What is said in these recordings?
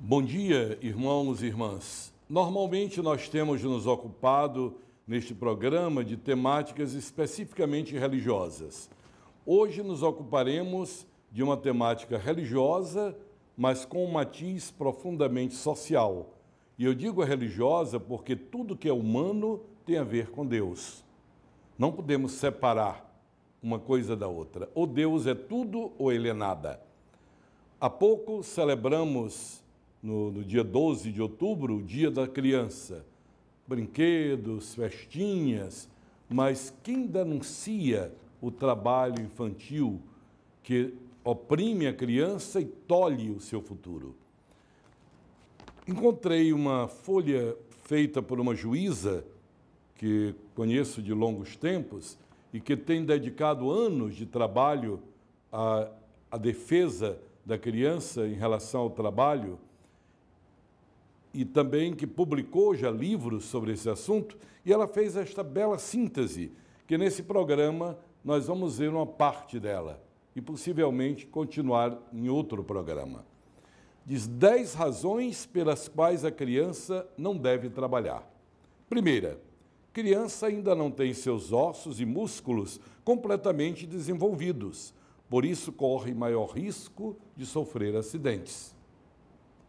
Bom dia, irmãos e irmãs. Normalmente nós temos nos ocupado neste programa de temáticas especificamente religiosas. Hoje nos ocuparemos de uma temática religiosa, mas com um matiz profundamente social. E eu digo religiosa porque tudo que é humano tem a ver com Deus. Não podemos separar uma coisa da outra. Ou Deus é tudo ou Ele é nada. Há pouco celebramos, no, no dia 12 de outubro, o Dia da Criança. Brinquedos, festinhas, mas quem denuncia o trabalho infantil que oprime a criança e tolhe o seu futuro? Encontrei uma folha feita por uma juíza que conheço de longos tempos e que tem dedicado anos de trabalho à, à defesa da criança em relação ao trabalho e também que publicou já livros sobre esse assunto, e ela fez esta bela síntese, que nesse programa nós vamos ver uma parte dela e possivelmente continuar em outro programa. Diz 10 razões pelas quais a criança não deve trabalhar. Primeira, Criança ainda não tem seus ossos e músculos completamente desenvolvidos, por isso corre maior risco de sofrer acidentes.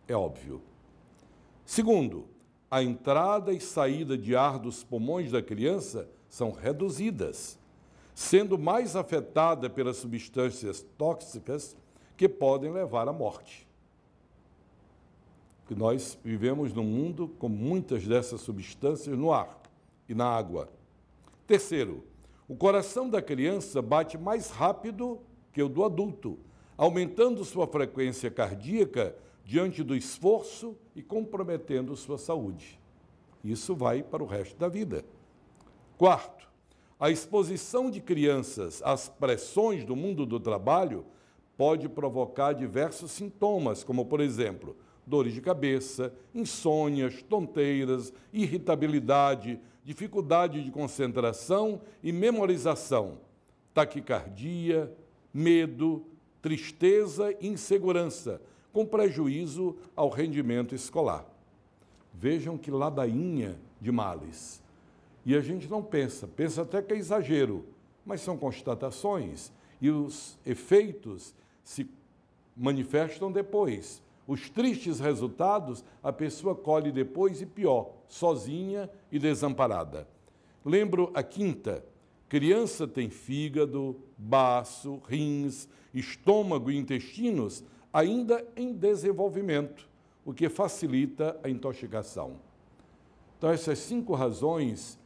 É óbvio. Segundo, a entrada e saída de ar dos pulmões da criança são reduzidas, sendo mais afetada pelas substâncias tóxicas que podem levar à morte. Nós vivemos num mundo com muitas dessas substâncias no ar e na água. Terceiro, o coração da criança bate mais rápido que o do adulto, aumentando sua frequência cardíaca diante do esforço e comprometendo sua saúde. Isso vai para o resto da vida. Quarto, a exposição de crianças às pressões do mundo do trabalho pode provocar diversos sintomas, como, por exemplo, dores de cabeça, insônias, tonteiras, irritabilidade, dificuldade de concentração e memorização, taquicardia, medo, tristeza e insegurança, com prejuízo ao rendimento escolar. Vejam que ladainha de males. E a gente não pensa, pensa até que é exagero, mas são constatações e os efeitos se manifestam depois. Os tristes resultados a pessoa colhe depois e pior, sozinha e desamparada. Lembro a quinta. Criança tem fígado, baço, rins, estômago e intestinos ainda em desenvolvimento, o que facilita a intoxicação. Então, essas cinco razões,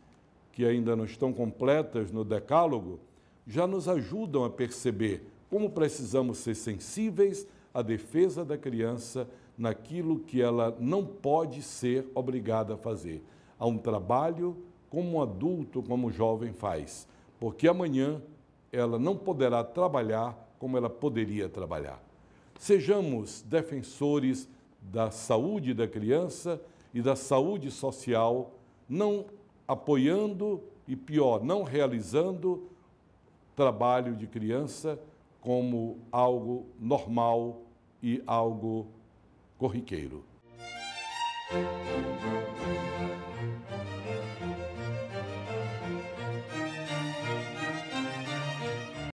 que ainda não estão completas no Decálogo, já nos ajudam a perceber como precisamos ser sensíveis a defesa da criança naquilo que ela não pode ser obrigada a fazer, a um trabalho como um adulto, como um jovem faz, porque amanhã ela não poderá trabalhar como ela poderia trabalhar. Sejamos defensores da saúde da criança e da saúde social, não apoiando e pior, não realizando trabalho de criança como algo normal e algo corriqueiro.